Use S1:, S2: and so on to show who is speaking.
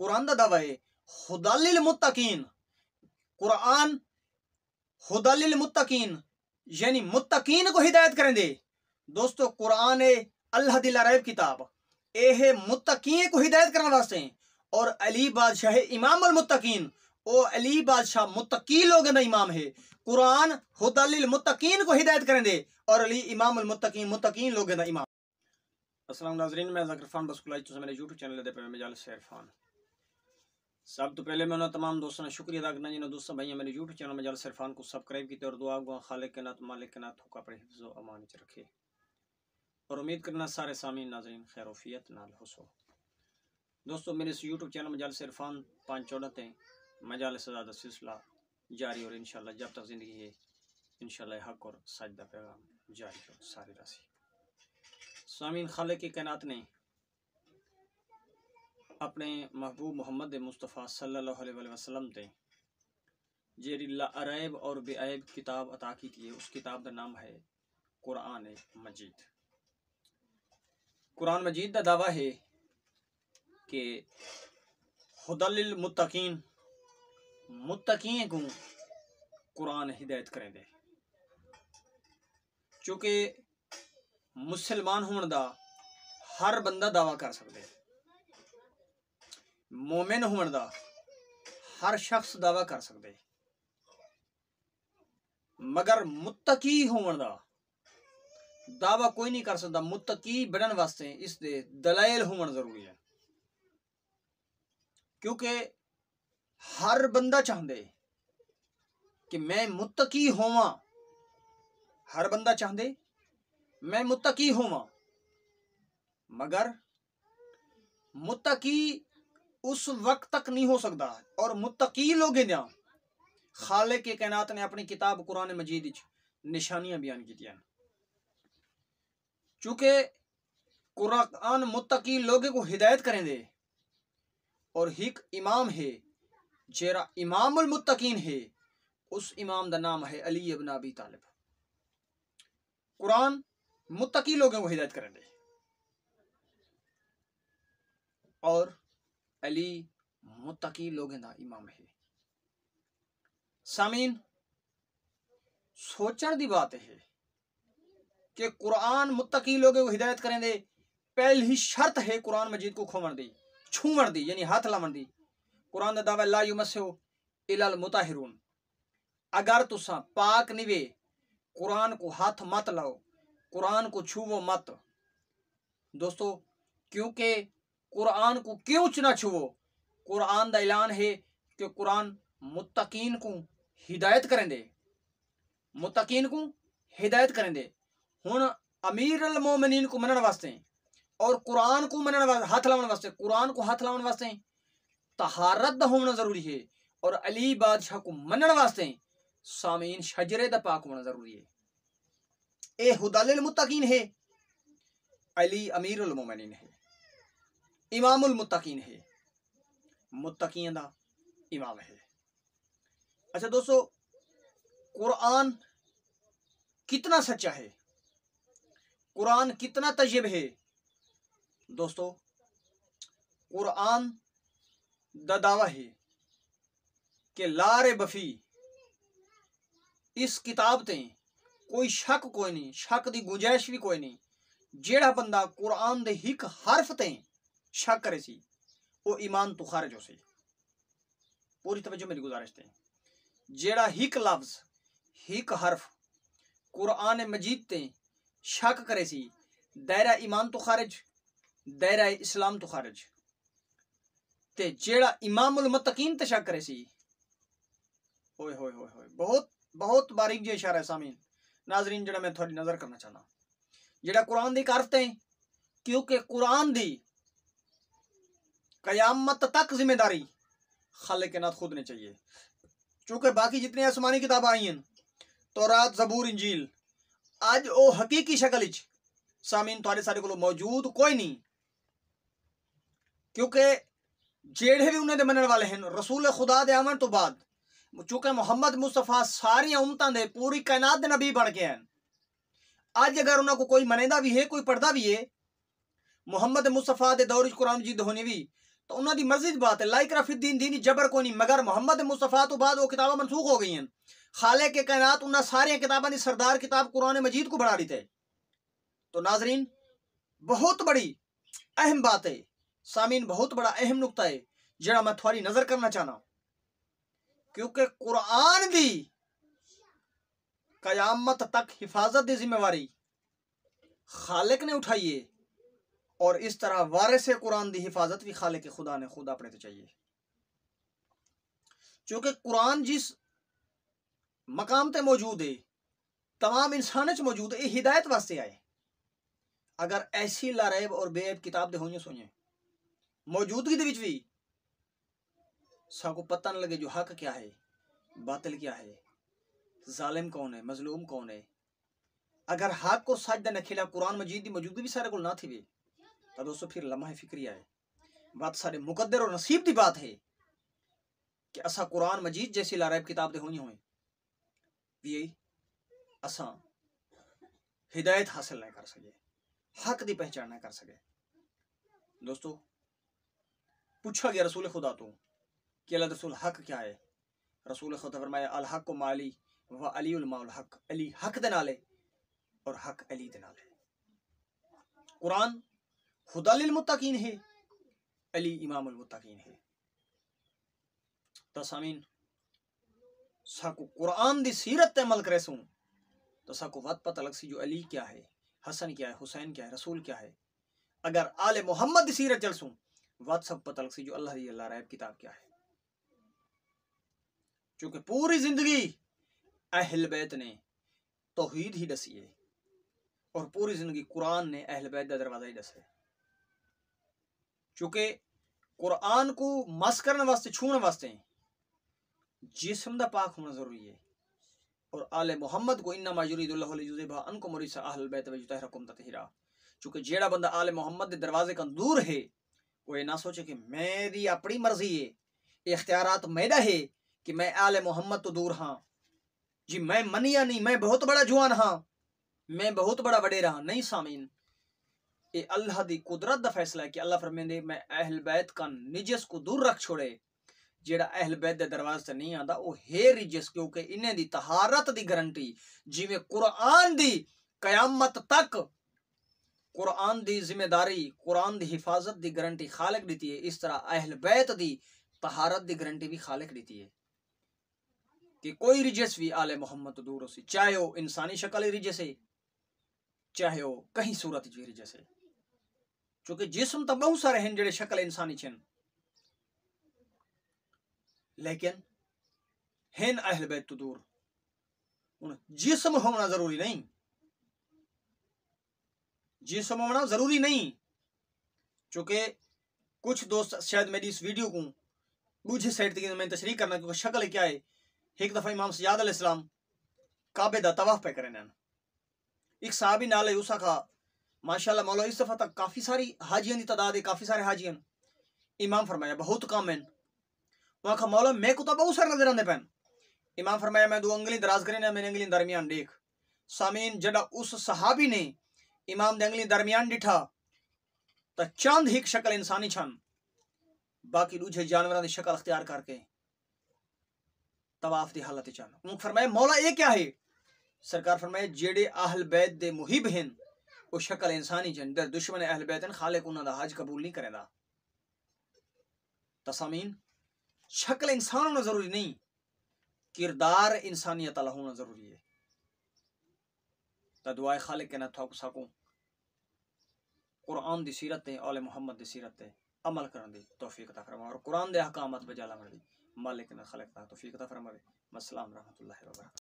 S1: कुरान दा दावा है हुदालिल मुत्तकीन कुरान हुदालिल मुत्तकीन यानी मुत्तकीन को हिदायत करें दे दोस्तों कुरान है अल्लाह दिला रैब किताब ए है मुत्तकीन को हिदायत करने वास्ते और अली बादशाह इमाम अल मुत्तकीन ओ अली बादशाह मुत्तकी लोग ना इमाम है कुरान हुदालिल मुत्तकीन को हिदायत करें दे और अली इमाम अल मुत्तकीन मुत्तकीन लोग ना इमाम असलम नाजरीन मैं जकर खान बसकुलाई मेरे यूट्यूब चैनल पर मैं जाल शेर सब तो पहले मैं उन्होंने तमाम दोस्तों ने शुक्रिया अदा करना जिन्होंने दोस्तों भैया मेरे यूट्यूब चैनल में जल सरफान को सब्सक्राइब किया और दुआ गुआ खाले के नाथ मालिक के नाथ हुका पर हिफ्ज़ अमान च रखे और उम्मीद करना सारे सामी नाजरीन खैरफियत नाल हसो दोस्तों मेरे इस यूट्यूब चैनल में जल सरफान पाँच चौदह चौदहतें मजाल सजा सिलसिला जारी और इन जब तक ज़िंदगी है इन हक और सजदा पैगाम जारी और सारी राशि सामीन खाले के कैनात ने अपने महबूब मुहम्मद मुस्तफा सल्लासलम ने जेरी लाब और बेअब किताब अता की थी उस किताब का नाम है कुरान मजीद कुरान मजीद का दावा है कि हदल मुतकीन मुतकीन को कुरान हिदायत करें दे चूंकि मुसलमान होने का हर बंदा दावा कर सकते है ਮੂਮਿਨ ਹੋਣ ਦਾ ਹਰ ਸ਼ਖਸ ਦਾਵਾ ਕਰ ਸਕਦੇ ਮਗਰ ਮੁਤਕੀ ਹੋਣ ਦਾ ਦਾਵਾ ਕੋਈ ਨਹੀਂ ਕਰ ਸਕਦਾ ਮੁਤਕੀ ਬਣਨ ਵਾਸਤੇ ਇਸ ਦੇ ਦਲਾਇਲ ਹੋਣ ਜ਼ਰੂਰੀ ਹੈ ਕਿਉਂਕਿ ਹਰ ਬੰਦਾ ਚਾਹੁੰਦੇ ਕਿ ਮੈਂ ਮੁਤਕੀ ਹੋਵਾਂ ਹਰ ਬੰਦਾ ਚਾਹੁੰਦੇ ਮੈਂ ਮੁਤਕੀ ਹੋਵਾਂ ਮਗਰ ਮੁਤਕੀ उस वक्त तक नहीं हो सकता और मुतकी लोग खाले के कैनात ने अपनी किताब कुरान मजीद निशानियां बयान की चूंकि कुरान मुतकी लोगों को हिदायत करें दे और हिक इमाम है जेरा इमाम मुतकीन है उस इमाम का नाम है अली अबन अबी तालिब कुरान मुतकी लोगों को हिदायत करें दे और अली मुतकी लोगेंदा इमाम है सामीन सोचण दी बात है कि कुरान मुतकी लोगे को हिदायत करें दे पहली शर्त है कुरान मजीद को खोमण दी छूमण दी यानी हाथ लावण दी कुरान दा दावा ला युमसो इलाल मुताहिरून अगर तुसा पाक निवे कुरान को हाथ मत लाओ कुरान को छूवो मत दोस्तों क्योंकि कुरान को क्यों ना छुवो कुरान का ऐलान है कि कुरान मुतकीन को हिदायत करें दे मुतकीन को हिदायत करें दे हूँ अमीर अल को मनने वास्ते और कुरान को वास्ते हाथ लाने वास्ते कुरान को हाथ लाने वास्ते तहारत होना जरूरी है और अली बादशाह को मनने वास्ते सामीन शजरे द पाक होना जरूरी है ए हुदाल मुतकीन है अली अमीर उल है इमामुल मुत्तकीन है मुत्तकीन का इमाम है अच्छा दोस्तों कुरान कितना सच्चा है कुरान कितना तजब है दोस्तों कुरान दा दावा है कि लारे बफी इस किताब ते कोई शक कोई नहीं शक की गुंजाइश भी कोई नहीं जेड़ा बंदा कुरान दे हिक हरफ ते शक सी ईमान तो खारिज हो सी पूरी तवज्जो मेरी गुजारिश थी जेड़ा हिक लफ्ज हिक हर्फ कुरान मजीद ते शक करे सी दायरा ईमान तो खारिज दायरा इस्लाम तो खारिज ते जेड़ा इमाम उल मतकीन ते शक करे सी ओए होए होए होए बहुत बहुत बारीक जे इशारा है सामीन नाजरीन जेड़ा मैं थोड़ी नजर करना चाहना जेड़ा कुरान दी हर्फ ते क्योंकि कुरान दी क़यामत तक जिम्मेदारी खाल के नाथ खुद ने चाहिए चूंकि बाकी जितनी आसमानी किताबें आई हैं तो रात जबूर इंजील आज वो हकीकी शक्ल सामीन थोड़े सारे को मौजूद कोई नहीं क्योंकि जेड़े भी उन्हें मनने वाले हैं रसूल खुदा के आवन तो बाद चूंकि मुहम्मद मुस्तफ़ा सारिया उमतां पूरी कायनात के नबी बन गए हैं अज अगर उन्होंने को कोई मनेदा भी है कोई पढ़ता भी है मुहम्मद मुस्तफ़ा के दौर कुरान जीद होनी भी तो उन्होंने ਦੀ बात है लाइक रफी दीन दीनी जबर को नहीं मगर ਮਗਰ मुस्तफ़ा तो बाद वो ਉਹ मनसूख हो गई हैं खाले के कैनात उन्होंने सारे किताबा ने सरदार किताब कुरान मजीद को बढ़ा दी थे तो नाजरीन बहुत बड़ी अहम बात है सामीन बहुत बड़ा अहम नुकता है जरा मैं थोड़ी नजर करना चाहना क्योंकि कुरान की कयामत तक हिफाजत की जिम्मेवारी खालिक ने उठाई है और इस तरह वारिस कुरान की हिफाजत भी खाले के खुदा ने खुद अपने चाहिए चूंकि कुरान जिस मकाम ते मौजूद है तमाम इंसान च मौजूद है ये हिदायत वास्ते आए अगर ऐसी लारैब और बेब किताब दे होइए सोइए मौजूदगी दे भी सबको पता न लगे जो हक क्या है बातिल क्या है जालिम कौन है मजलूम कौन है अगर हक को सच दे खिला कुरान मजीद की मौजूदगी भी सारे को ना थी भी तो दोस्तों फिर लम्हा फिक्रिया है बात सारे मुकद्दर और नसीब की बात है कि असा कुरान मजीद जैसी लाराइब किताब दे होनी होए भी असा हिदायत हासिल नहीं कर सके हक की पहचान नहीं कर सके दोस्तों पूछा गया रसूल खुदा तो कि अल्लाह रसूल हक क्या है रसूल खुदा फरमाया अल हक माली व अली उल हक अली हक दे नाले और हक अली दे नाले कुरान खुदा हुदालमतिन है अली इमामतकीन है तसामीन तो साकू कुरान दी सीरत अमल करे सूँ तो साकू वत पता लग सी जो अली क्या है हसन क्या है हुसैन क्या है रसूल क्या है अगर आले मोहम्मद दी सीरत चल सूँ वत सब पता लग सी जो अल्लाह अल्लाह रैब किताब क्या है चूंकि पूरी जिंदगी अहल बैत ने तोहीद ही डसी है और पूरी जिंदगी कुरान ने अहल बैत का दरवाज़ा ही डसा है चूंकि कुरान को मस करने वास्ते छूने वास्ते जिसम का पाक होना जरूरी है और आल मुहम्मद को इन्ना मजूरीदुल्लाबा चूंकि जेड़ा बंदा आल मुहम्मद के दरवाजे का दूर है वो ये ना सोचे कि मेरी अपनी मर्जी है ये इख्तियार मेरा है कि मैं आल मोहम्मद तो दूर हाँ जी मैं मनिया नहीं मैं बहुत बड़ा जुआन हाँ मैं बहुत बड़ा वडेरा हाँ। नहीं सामीन ये अल्लाह की कुदरत का फैसला है कि अल्लाह फरमेंदे मैं अहल बैत का निजस को दूर रख छोड़े ਜਿਹੜਾ अहल बैत ਦੇ ਦਰਵਾਜ਼ੇ ਤੇ ਨਹੀਂ ਆਂਦਾ ਉਹ ਹੈ ਰਿਜਸ ਕਿਉਂਕਿ ਇਹਨਾਂ ਦੀ ਤਹਾਰਤ ਦੀ ਗਾਰੰਟੀ ਜਿਵੇਂ ਕੁਰਾਨ ਦੀ कुरान की जिम्मेदारी कुरान की हिफाजत की गारंटी खालक दी है इस तरह अहल बैत की तहारत की गरंटी भी खालक दी है कि कोई रिजस भी आले मुहम्मद दूर हो सी चाहे वह इंसानी शक्ल रिजस है चाहे वह कहीं सूरत रिजस है चूंकि जिसम तो बहुत सारे हैं जो शक्ल इंसानी छिन लेकिन हिन अहल बैत तो दूर जिसम होना जरूरी नहीं जिसम होना जरूरी नहीं चूंकि कुछ दोस्त शायद मेरी इस वीडियो को दूजे साइड तक मैं तशरी करना क्योंकि शक्ल क्या है एक दफ़ा इमाम सयाद अलैहिस्सलाम काबे दा तवाफ पे करें एक साहबी नाल है उसका माशाल्लाह मौला दफा तक काफ़ी सारी हाजियन की तादाद है काफ़ी सारे हाजियन इमाम फरमाया बहुत कम है वो आखा मौला मैं कुत्ता तो बहुत सारे नजर आते पैन इमाम फरमाया मैं दो अंगली दराज करें मेरे अंगली दरमियान देख सामीन जड़ा उस सहाबी ने इमाम अंगली दरमियान डिठा तो चंद ही शक्ल इंसानी छन बाकी दूजे जानवर की शक्ल अख्तियार करके तवाफ की हालत चन फरमाया मौला ये क्या है सरकार फरमाया जेड़े आहल बैद के मुहिब हैं ਉਹ ਸ਼ਕਲ ਇਨਸਾਨੀ ਜੰਦਰ दुश्मन अहल बैतन ਖਾਲਕ ਉਹਨਾਂ ਦਾ ਹਜ ਕਬੂਲ ਨਹੀਂ ਕਰੇਗਾ तसामीन शक्ल इंसान होना जरूरी नहीं किरदार इंसानियत अला होना जरूरी है तुआ खालिक के ना थोक सकूँ कुरान की सीरत है औले मुहम्मद की सीरत है अमल करने की तोफीक तक फरमा और कुरान के हकामत बजाला मरी मालिक ने खालिक ता तोफीक ता फरमावे मसलाम रहमतुल्लाह वबरकातहू